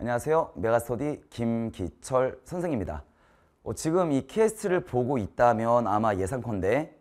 안녕하세요. 메가스터디 김기철 선생입니다. 어, 지금 이 퀘스트를 보고 있다면 아마 예상컨대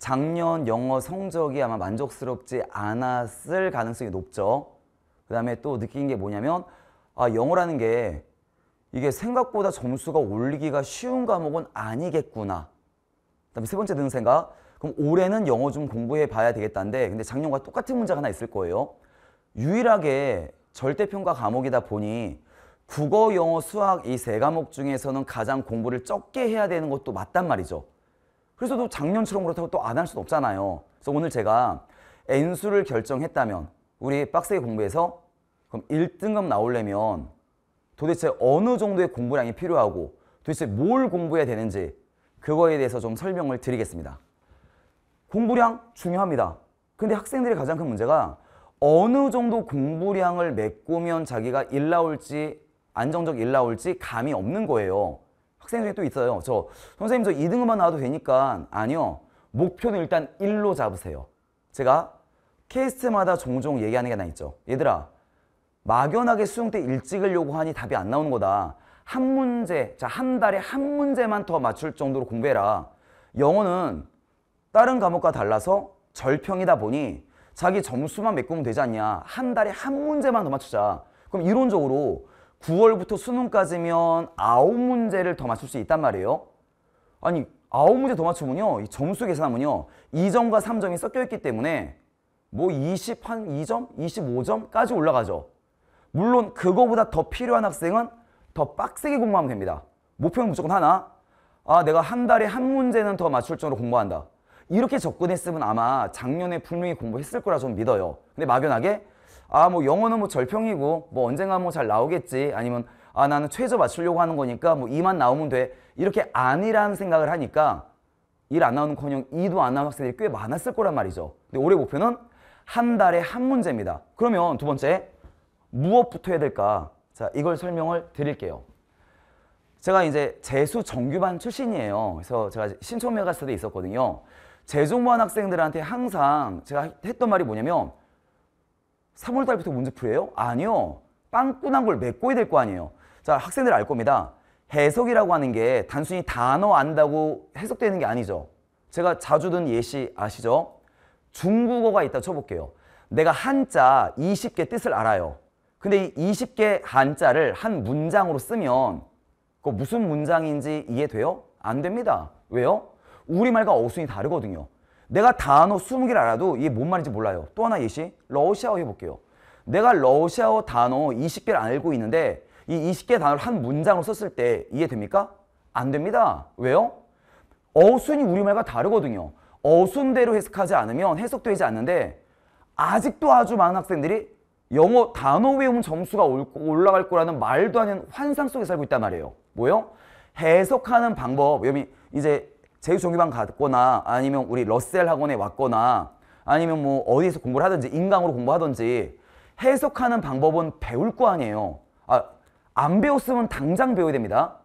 작년 영어 성적이 아마 만족스럽지 않았을 가능성이 높죠. 그 다음에 또 느낀 게 뭐냐면 아, 영어라는 게 이게 생각보다 점수가 올리기가 쉬운 과목은 아니겠구나. 그 다음에 세 번째 드는 생각 그럼 올해는 영어 좀 공부해 봐야 되겠다는데 근데 작년과 똑같은 문제가 하나 있을 거예요. 유일하게 절대평가 과목이다 보니 국어, 영어, 수학 이 세 과목 중에서는 가장 공부를 적게 해야 되는 것도 맞단 말이죠. 그래서 또 작년처럼 그렇다고 또 안 할 수는 없잖아요. 그래서 오늘 제가 N수를 결정했다면 우리 빡세게 공부해서 그럼 1등급 나오려면 도대체 어느 정도의 공부량이 필요하고 도대체 뭘 공부해야 되는지 그거에 대해서 좀 설명을 드리겠습니다. 공부량 중요합니다. 근데 학생들이 가장 큰 문제가 어느 정도 공부량을 메꾸면 자기가 일 나올지 안정적 일 나올지 감이 없는 거예요. 학생 중에 또 있어요. 저 선생님 저 2등급만 나와도 되니까 아니요. 목표는 일단 1로 잡으세요. 제가 케이스마다 종종 얘기하는 게 하나 있죠. 얘들아 막연하게 수능 때1 찍으려고 하니 답이 안 나오는 거다. 한 문제, 자한 달에 한 문제만 더 맞출 정도로 공부해라. 영어는 다른 과목과 달라서 절평이다 보니 자기 점수만 메꾸면 되지 않냐. 한 달에 한 문제만 더 맞추자. 그럼 이론적으로 9월부터 수능까지면 9문제를 더 맞출 수 있단 말이에요. 아니 9문제 더 맞추면요. 이 점수 계산하면요. 2점과 3점이 섞여 있기 때문에 뭐 20, 한 2점? 25점까지 올라가죠. 물론 그거보다 더 필요한 학생은 더 빡세게 공부하면 됩니다. 목표는 무조건 하나. 아 내가 한 달에 한 문제는 더 맞출 정도로 공부한다. 이렇게 접근했으면 아마 작년에 분명히 공부했을 거라 좀 믿어요. 근데 막연하게 아 뭐 영어는 뭐 절평이고 뭐 언젠가 뭐 잘 나오겠지 아니면 아 나는 최저 맞추려고 하는 거니까 뭐 이만 나오면 돼 이렇게 아니라는 생각을 하니까 일 안 나오는커녕 이도 안 나오는 학생들이 꽤 많았을 거란 말이죠. 근데 올해 목표는 한 달에 한 문제입니다. 그러면 두 번째 무엇부터 해야 될까? 자 이걸 설명을 드릴게요. 제가 이제 재수 정규반 출신이에요. 그래서 제가 신촌 메가스터에 있었거든요. 재종반 학생들한테 항상 제가 했던 말이 뭐냐면 3월달부터 문제풀이에요? 아니요. 빵꾸난 걸 메꿔야 될 거 아니에요. 자, 학생들 알 겁니다. 해석이라고 하는 게 단순히 단어 안다고 해석되는 게 아니죠. 제가 자주 든 예시 아시죠? 중국어가 있다 쳐볼게요. 내가 한자 20개 뜻을 알아요. 근데 이 20개 한자를 한 문장으로 쓰면 그 무슨 문장인지 이해돼요? 안 됩니다. 왜요? 우리말과 어순이 다르거든요. 내가 단어 20개를 알아도 이게 뭔 말인지 몰라요. 또 하나 예시, 러시아어 해볼게요. 내가 러시아어 단어 20개를 알고 있는데 이 20개 단어를 한 문장으로 썼을 때 이해됩니까? 안 됩니다. 왜요? 어순이 우리말과 다르거든요. 어순대로 해석하지 않으면 해석되지 않는데 아직도 아주 많은 학생들이 영어 단어 외우면 점수가 올라갈 거라는 말도 아닌 환상 속에 살고 있단 말이에요. 뭐요? 해석하는 방법, 이제 제주 종교방 갔거나 아니면 우리 러셀 학원에 왔거나 아니면 뭐어디서 공부를 하든지 인강으로 공부하든지 해석하는 방법은 배울 거 아니에요. 아, 안 배웠으면 당장 배워야 됩니다.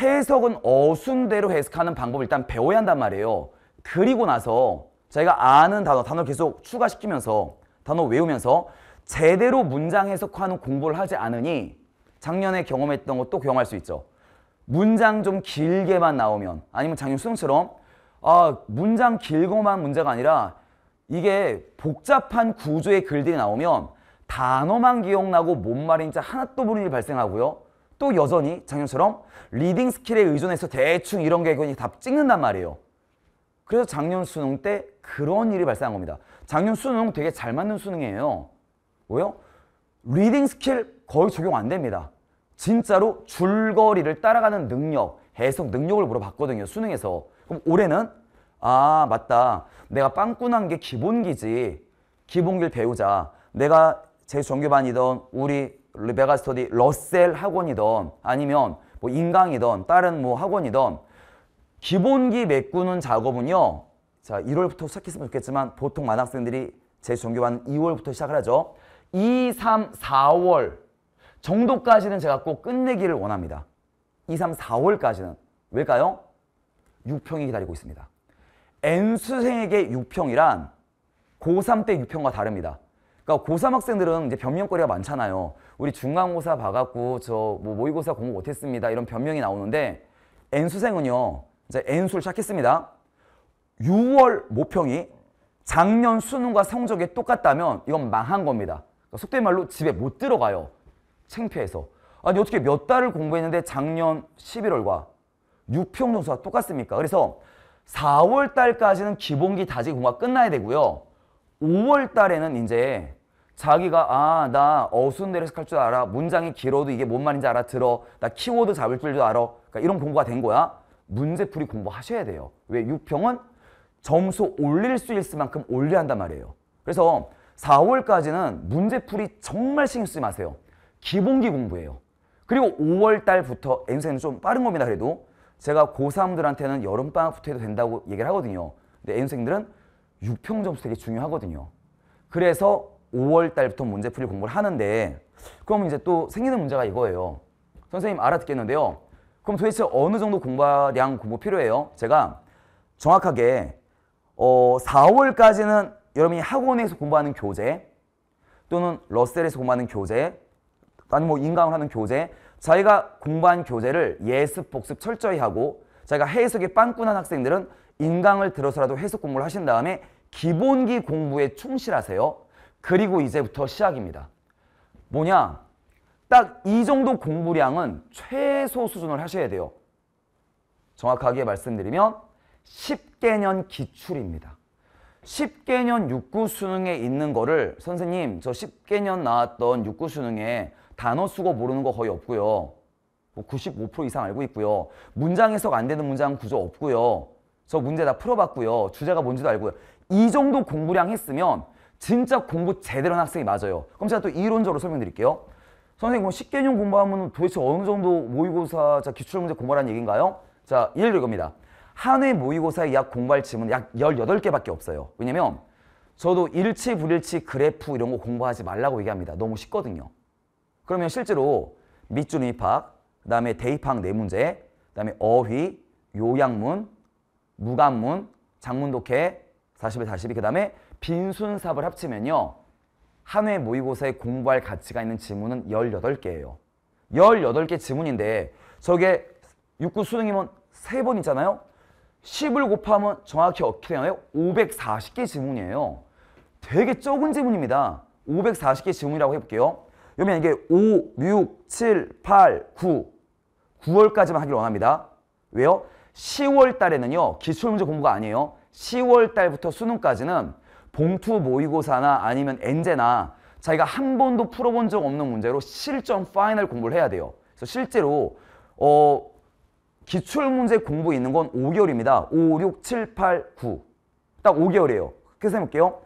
해석은 어순대로 해석하는 방법을 일단 배워야 한단 말이에요. 그리고 나서 저희가 아는 단어, 단어 를 계속 추가시키면서 단어 외우면서 제대로 문장 해석하는 공부를 하지 않으니 작년에 경험했던 것도 경험할 수 있죠. 문장 좀 길게만 나오면 아니면 작년 수능처럼 아 문장 길고만 문제가 아니라 이게 복잡한 구조의 글들이 나오면 단어만 기억나고 뭔 말인지 하나도 모르는 일이 발생하고요. 또 여전히 작년처럼 리딩 스킬에 의존해서 대충 이런 개근이 답 찍는단 말이에요. 그래서 작년 수능 때 그런 일이 발생한 겁니다. 작년 수능 되게 잘 맞는 수능이에요. 왜요? 리딩 스킬 거의 적용 안 됩니다. 진짜로 줄거리를 따라가는 능력, 해석 능력을 물어봤거든요. 수능에서. 그럼 올해는 아 맞다. 내가 빵꾸난 게 기본기지. 기본기를 배우자. 내가 제종교반이던 우리 르베가 스터디 러셀 학원이던 아니면 뭐 인강이던 다른 뭐 학원이던 기본기 메꾸는 작업은요. 자 1월부터 시작했으면 좋겠지만 보통 만학생들이 제종교반은 2월부터 시작을 하죠. 2, 3, 4월 정도까지는 제가 꼭 끝내기를 원합니다. 2, 3, 4월까지는. 왜일까요? 6평이 기다리고 있습니다. N수생에게 6평이란 고3 때 6평과 다릅니다. 그러니까 고3 학생들은 이제 변명거리가 많잖아요. 우리 중간고사 봐갖고 저뭐 모의고사 공부 못했습니다. 이런 변명이 나오는데 N수생은요. 이제 N수를 시작했습니다. 6월 모평이 작년 수능과 성적이 똑같다면 이건 망한 겁니다. 그러니까 속된 말로 집에 못 들어가요. 창피해서 아니 어떻게 몇 달을 공부했는데 작년 11월과 6평 정수가 똑같습니까? 그래서 4월 달까지는 기본기 다지기 공부가 끝나야 되고요. 5월 달에는 이제 자기가 아 나 어순내려석할 줄 알아 문장이 길어도 이게 뭔 말인지 알아들어 나 키워드 잡을 줄도 알아 그러니까 이런 공부가 된 거야 문제풀이 공부하셔야 돼요 왜 육평은 점수 올릴 수 있을 만큼 올려야 한단 말이에요 그래서 4월까지는 문제풀이 정말 신경 쓰지 마세요 기본기 공부예요. 그리고 5월 달부터 M생은 좀 빠른 겁니다. 그래도 제가 고3들한테는 여름방학부터 해도 된다고 얘기를 하거든요. 근데 M생들은 6평 점수 되게 중요하거든요. 그래서 5월 달부터 문제 풀이 공부를 하는데 그러면 이제 또 생기는 문제가 이거예요. 선생님 알아듣겠는데요. 그럼 도대체 어느 정도 공부량 공부 필요해요? 제가 정확하게 어, 4월까지는 여러분이 학원에서 공부하는 교재 또는 러셀에서 공부하는 교재 아니면 뭐 인강을 하는 교재 자기가 공부한 교재를 예습 복습 철저히 하고 자기가 해석에 빵꾸난 학생들은 인강을 들어서라도 해석 공부를 하신 다음에 기본기 공부에 충실하세요. 그리고 이제부터 시작입니다. 뭐냐? 딱 이 정도 공부량은 최소 수준을 하셔야 돼요. 정확하게 말씀드리면 10개년 기출입니다. 10개년 6구 수능에 있는 거를 선생님 저 10개년 나왔던 6구 수능에 단어 수고 모르는 거 거의 없고요. 95% 뭐 이상 알고 있고요. 문장 해석 안 되는 문장 구조 없고요. 저 문제 다 풀어봤고요. 주제가 뭔지도 알고요. 이 정도 공부량 했으면 진짜 공부 제대로 한 학생이 맞아요. 그럼 제가 또 이론적으로 설명드릴게요. 선생님 그럼 10개년 공부하면 도대체 어느 정도 모의고사 자 기출문제 공부하는 라 얘기인가요? 자 예를 들어 겁니다. 한 해 모의고사에 약 공부할 질문 약 18개밖에 없어요. 왜냐면 저도 일치, 불일치, 그래프 이런 거 공부하지 말라고 얘기합니다. 너무 쉽거든요. 그러면 실제로 밑줄 입학, 그 다음에 대입학 네 문제, 그 다음에 어휘, 요양문, 무관문, 장문독해 40에 42, 그 다음에 빈순삽을 합치면요. 한회 모의고사에 공부할 가치가 있는 지문은 18개예요. 18개 지문인데 저게 6구 수능이면 3번 있잖아요. 10을 곱하면 정확히 어떻게 되나요? 540개 지문이에요. 되게 적은 지문입니다. 540개 지문이라고 해볼게요. 그러면 이게 5, 6, 7, 8, 9 9월까지만 하길 원합니다. 왜요? 10월 달에는요. 기출문제 공부가 아니에요. 10월 달부터 수능까지는 봉투 모의고사나 아니면 엔제나 자기가 한 번도 풀어본 적 없는 문제로 실전 파이널 공부를 해야 돼요. 그래서 실제로 어, 기출문제 공부 있는 건 5개월입니다. 5, 6, 7, 8, 9. 딱 5개월이에요. 그렇게 생각해볼게요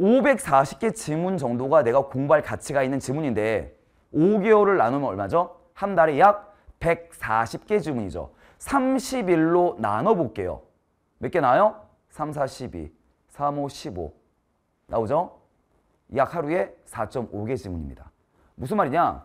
540개 지문 정도가 내가 공부할 가치가 있는 지문인데 5개월을 나누면 얼마죠? 한 달에 약 140개 지문이죠. 30일로 나눠볼게요. 몇 개 나와요? 3, 4, 12, 3, 5, 15 나오죠? 약 하루에 4.5개 지문입니다. 무슨 말이냐?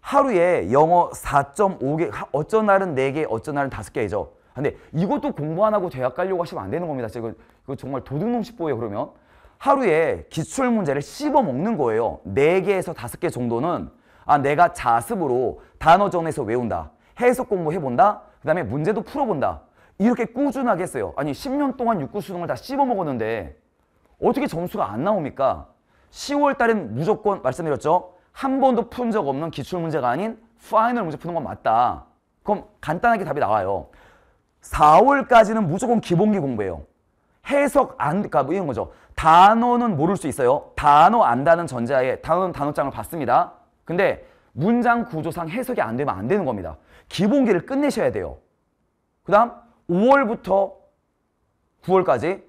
하루에 영어 4.5개, 어쩐 날은 4개, 어쩐 날은 5개이죠. 근데 이것도 공부 안 하고 대학 가려고 하시면 안 되는 겁니다. 지금 이거 정말 도둑놈 십보예요, 그러면. 하루에 기출 문제를 씹어 먹는 거예요. 4개에서 5개 정도는 아 내가 자습으로 단어전에서 외운다. 해석 공부해본다. 그 다음에 문제도 풀어본다. 이렇게 꾸준하게 했어요. 아니 10년 동안 육구 수능을 다 씹어 먹었는데 어떻게 점수가 안 나옵니까? 10월 달엔 무조건 말씀드렸죠. 한 번도 푼 적 없는 기출 문제가 아닌 파이널 문제 푸는 건 맞다. 그럼 간단하게 답이 나와요. 4월까지는 무조건 기본기 공부해요. 해석 안, 그러니까 뭐 이런 거죠. 단어는 모를 수 있어요. 단어 안다는 전제하에 단어는 단어장을 봤습니다. 근데 문장 구조상 해석이 안 되면 안 되는 겁니다. 기본기를 끝내셔야 돼요. 그 다음 5월부터 9월까지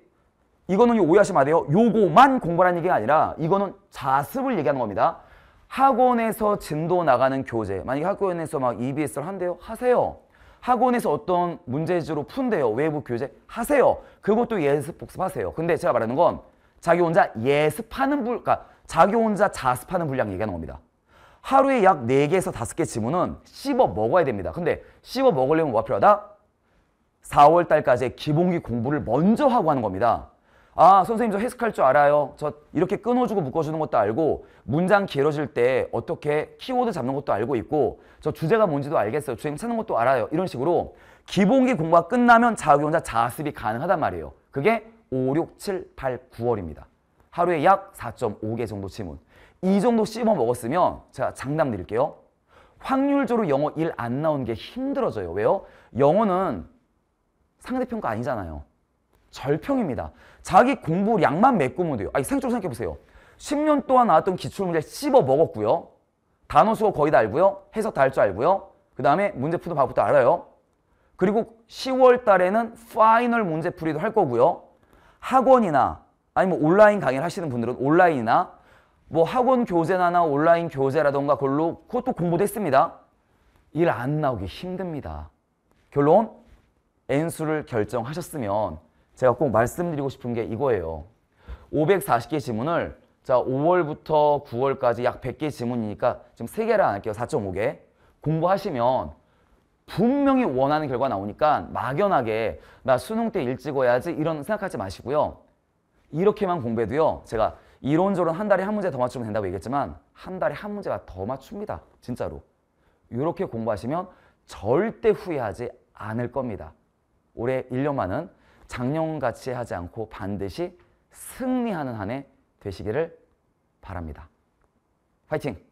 이거는 오해하시면 안 돼요. 요거만 공부하는 얘기가 아니라 이거는 자습을 얘기하는 겁니다. 학원에서 진도 나가는 교재 만약에 학교에서막 EBS를 한대요. 하세요. 학원에서 어떤 문제지로 푼대요. 외부 교재 하세요. 그것도 예습 복습하세요. 근데 제가 말하는 건 자기 혼자 예습하는 불, 그러니까 자기 혼자 자습하는 분량 얘기하는 겁니다. 하루에 약 4개에서 5개 지문은 씹어 먹어야 됩니다. 근데 씹어 먹으려면 뭐가 필요하다? 4월 달까지의 기본기 공부를 먼저 하고 하는 겁니다. 아 선생님 저 해석할 줄 알아요. 저 이렇게 끊어주고 묶어주는 것도 알고 문장 길어질 때 어떻게 키워드 잡는 것도 알고 있고 저 주제가 뭔지도 알겠어요. 주행 찾는 것도 알아요. 이런 식으로 기본기 공부가 끝나면 자기 혼자 자습이 가능하단 말이에요. 그게 5, 6, 7, 8, 9월입니다. 하루에 약 4.5개 정도 지문. 이 정도 씹어 먹었으면 제가 장담 드릴게요. 확률적으로 영어 일 안 나오는 게 힘들어져요. 왜요? 영어는 상대평가 아니잖아요. 절평입니다. 자기 공부량만 메꾸면 돼요. 아니, 생각적으로 생각해보세요. 10년 동안 나왔던 기출문제 씹어 먹었고요. 단어 수업 거의 다 알고요. 해석 다 할 줄 알고요. 그 다음에 문제 푸는 방법도 알아요. 그리고 10월 달에는 파이널 문제 풀이도 할 거고요. 학원이나 아니면 온라인 강의를 하시는 분들은 온라인이나 뭐 학원 교재나 온라인 교재라던가 그 걸로 그것도 공부도 했습니다. 일 안 나오기 힘듭니다. 결론 N수를 결정하셨으면 제가 꼭 말씀드리고 싶은 게 이거예요. 540개 지문을 자 5월부터 9월까지 약 100개 지문이니까 지금 3개를 안 할게요. 4.5개. 공부하시면 분명히 원하는 결과 나오니까 막연하게 나 수능 때 일찍 어야지 이런 생각하지 마시고요. 이렇게만 공부해도요. 제가 이론적으로한 달에 한 문제 더 맞추면 된다고 얘기했지만 한 달에 한 문제가 더 맞춥니다. 진짜로. 이렇게 공부하시면 절대 후회하지 않을 겁니다. 올해 1년만은 작년같이 하지 않고 반드시 승리하는 한 해 되시기를 바랍니다. 파이팅